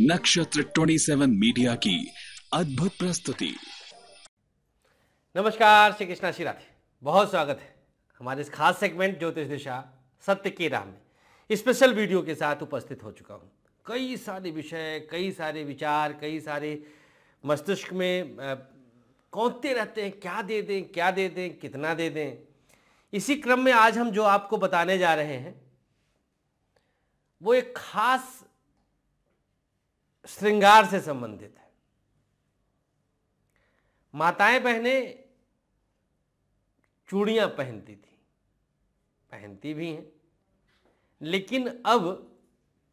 नक्षत्र 27 मीडिया की अद्भुत प्रस्तुति नमस्कार श्री कृष्णा श्री राधे बहुत स्वागत है हमारे इस खास सेगमेंट ज्योतिष दिशा सत्य के राह में स्पेशल वीडियो के साथ उपस्थित हो चुका हूँ कई सारे विषय कई सारे विचार कई सारे मस्तिष्क में कौनते रहते हैं क्या दे दें क्या दे दें कितना दे दें इसी क्रम में आज हम जो आपको बताने जा रहे हैं वो एक खास श्रृंगार से संबंधित है माताएं बहने चूड़ियां पहनती थी पहनती भी हैं लेकिन अब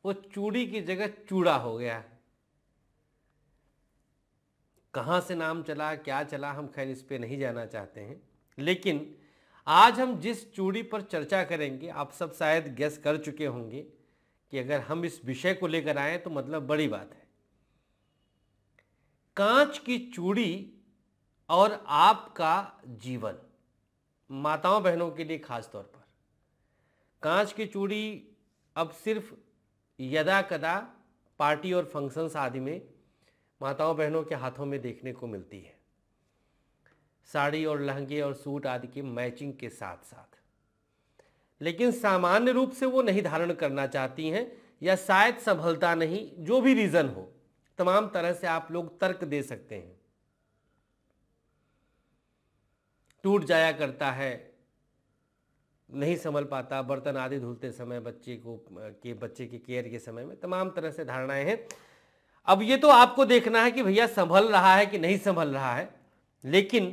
वो चूड़ी की जगह चूड़ा हो गया है कहाँ से नाम चला क्या चला हम खैर इस पे नहीं जाना चाहते हैं लेकिन आज हम जिस चूड़ी पर चर्चा करेंगे आप सब शायद गैस कर चुके होंगे कि अगर हम इस विषय को लेकर आए तो मतलब बड़ी बात है कांच की चूड़ी और आपका जीवन माताओं बहनों के लिए खास तौर पर कांच की चूड़ी अब सिर्फ यदा कदा पार्टी और फंक्शंस आदि में माताओं बहनों के हाथों में देखने को मिलती है साड़ी और लहंगे और सूट आदि के मैचिंग के साथ साथ लेकिन सामान्य रूप से वो नहीं धारण करना चाहती हैं या शायद संभलता नहीं जो भी रीज़न हो तमाम तरह से आप लोग तर्क दे सकते हैं टूट जाया करता है नहीं संभल पाता बर्तन आदि धुलते समय बच्चे को के बच्चे के केयर के समय में तमाम तरह से धारणाएं हैं अब ये तो आपको देखना है कि भैया संभल रहा है कि नहीं संभल रहा है लेकिन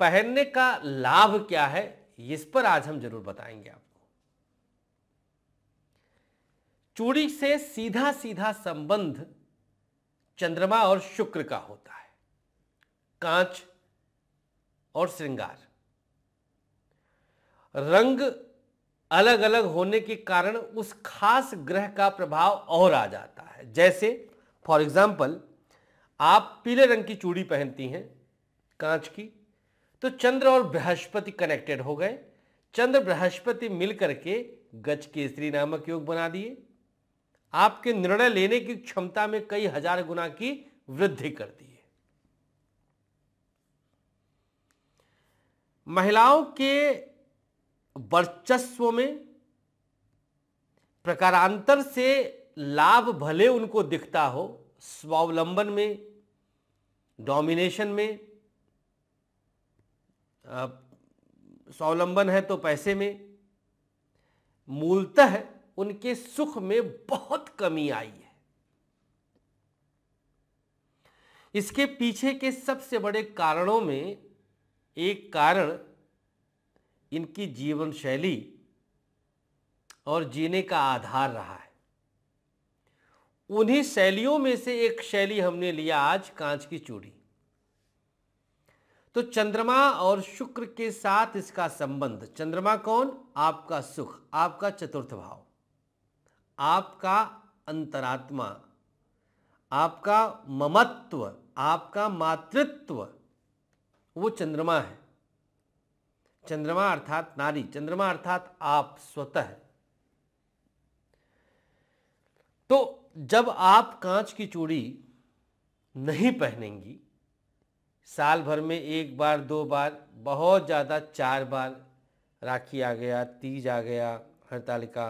पहनने का लाभ क्या है इस पर आज हम जरूर बताएंगे आपको चूड़ी से सीधा सीधा संबंध चंद्रमा और शुक्र का होता है कांच और श्रृंगार रंग अलग अलग होने के कारण उस खास ग्रह का प्रभाव और आ जाता है जैसे फॉर एग्जाम्पल आप पीले रंग की चूड़ी पहनती हैं कांच की तो चंद्र और बृहस्पति कनेक्टेड हो गए चंद्र बृहस्पति मिलकर के गज केसरी नामक योग बना दिए आपके निर्णय लेने की क्षमता में कई हजार गुना की वृद्धि कर दी है महिलाओं के वर्चस्व में प्रकारांतर से लाभ भले उनको दिखता हो स्वावलंबन में डोमिनेशन में स्वावलंबन है तो पैसे में मूलतः उनके सुख में बहुत कमी आई है इसके पीछे के सबसे बड़े कारणों में एक कारण इनकी जीवन शैली और जीने का आधार रहा है उन्हीं शैलियों में से एक शैली हमने लिया आज कांच की चूड़ी तो चंद्रमा और शुक्र के साथ इसका संबंध चंद्रमा कौन आपका सुख आपका चतुर्थ भाव आपका अंतरात्मा आपका ममत्व आपका मातृत्व वो चंद्रमा है चंद्रमा अर्थात नारी चंद्रमा अर्थात आप स्वतः तो जब आप कांच की चूड़ी नहीं पहनेंगी साल भर में एक बार दो बार बहुत ज़्यादा चार बार राखी आ गया तीज आ गया हड़तालिका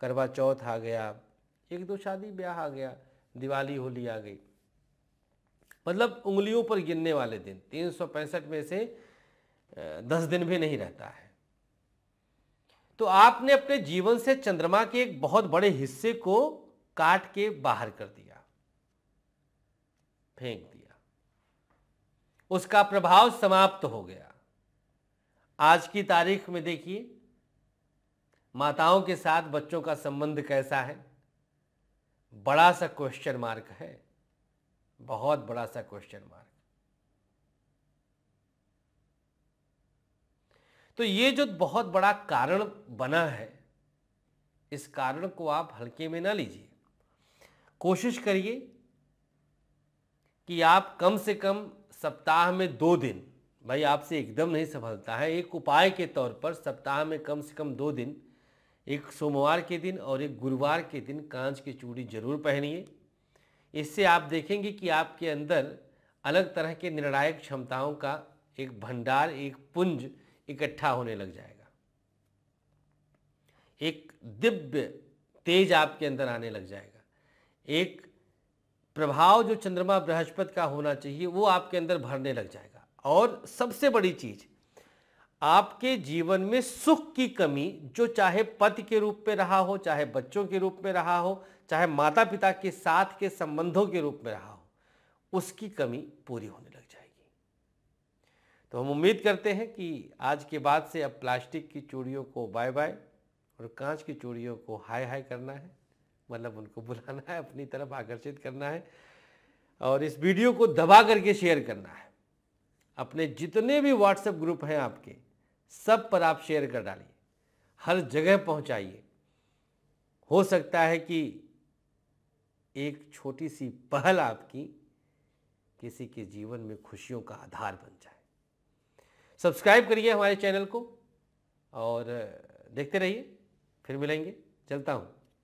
करवा चौथ आ गया एक दो शादी ब्याह आ गया दिवाली होली आ गई मतलब उंगलियों पर गिनने वाले दिन तीन सौ पैंसठ में से दस दिन भी नहीं रहता है तो आपने अपने जीवन से चंद्रमा के एक बहुत बड़े हिस्से को काट के बाहर कर दिया फेंक दिया उसका प्रभाव समाप्त हो गया आज की तारीख में देखिए माताओं के साथ बच्चों का संबंध कैसा है बड़ा सा क्वेश्चन मार्क है बहुत बड़ा सा क्वेश्चन मार्क तो ये जो बहुत बड़ा कारण बना है इस कारण को आप हल्के में ना लीजिए कोशिश करिए कि आप कम से कम सप्ताह में दो दिन भाई आपसे एकदम नहीं संभलता है एक उपाय के तौर पर सप्ताह में कम से कम दो दिन एक सोमवार के दिन और एक गुरुवार के दिन कांच की चूड़ी जरूर पहनिए इससे आप देखेंगे कि आपके अंदर अलग तरह के निर्णायक क्षमताओं का एक भंडार एक पुंज इकट्ठा होने लग जाएगा एक दिव्य तेज आपके अंदर आने लग जाएगा एक प्रभाव जो चंद्रमा बृहस्पति का होना चाहिए वो आपके अंदर भरने लग जाएगा और सबसे बड़ी चीज आपके जीवन में सुख की कमी जो चाहे पति के रूप में रहा हो चाहे बच्चों के रूप में रहा हो चाहे माता पिता के साथ के संबंधों के रूप में रहा हो उसकी कमी पूरी होने लग जाएगी तो हम उम्मीद करते हैं कि आज के बाद से अब प्लास्टिक की चूड़ियों को बाय बाय और कांच की चूड़ियों को हाय हाय करना है मतलब उनको बुलाना है अपनी तरफ आकर्षित करना है और इस वीडियो को दबा करके शेयर करना है अपने जितने भी व्हाट्सएप ग्रुप हैं आपके सब पर आप शेयर कर डालिए हर जगह पहुंचाइए हो सकता है कि एक छोटी सी पहल आपकी किसी के जीवन में खुशियों का आधार बन जाए सब्सक्राइब करिए हमारे चैनल को और देखते रहिए फिर मिलेंगे चलता हूँ